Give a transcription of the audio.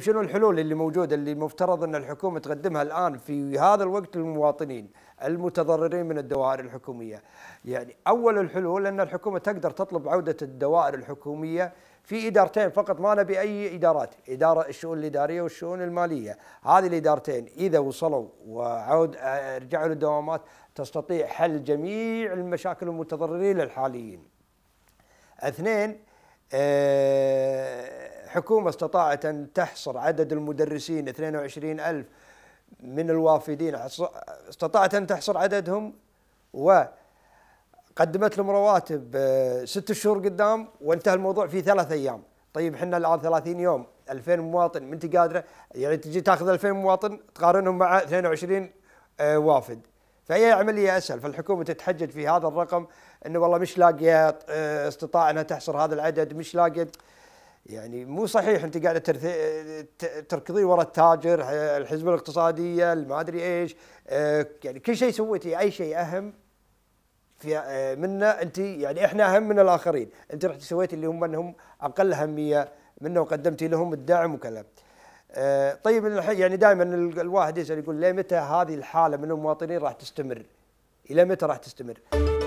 وشنو الحلول اللي موجوده اللي مفترض ان الحكومه تقدمها الان في هذا الوقت للمواطنين المتضررين من الدوائر الحكوميه. يعني اول الحلول ان الحكومه تقدر تطلب عوده الدوائر الحكوميه في ادارتين فقط ما نبي اي ادارات، اداره الشؤون الاداريه والشؤون الماليه، هذه الادارتين اذا وصلوا وعود رجعوا للدوامات تستطيع حل جميع المشاكل المتضررين الحاليين. اثنين آه الحكومة استطاعت أن تحصر عدد المدرسين 22 ألف من الوافدين استطاعت أن تحصر عددهم وقدمت لهم رواتب آه، ست شهور قدام وانتهى الموضوع في ثلاث أيام طيب احنا الآن 30 يوم 2000 مواطن من قادرة يعني تجي تاخذ 2000 مواطن تقارنهم مع 22 آه، وافد فهي عملية أسهل فالحكومة تتحجج في هذا الرقم أنه والله مش لاقية آه، استطاع أنها تحصر هذا العدد مش لاقية يعني مو صحيح انت قاعده تركضين ورا التاجر الحزبه الاقتصاديه ما ادري ايش آه، يعني كل شيء سويتي اي شيء اهم في آه، منا انت يعني احنا اهم من الاخرين انت رحت سويتي اللي هم انهم اقل اهميه منا وقدمتي لهم الدعم وكذا آه، طيب يعني دائما الواحد يسال يقول متى هذه الحاله من المواطنين راح تستمر؟ الى متى راح تستمر؟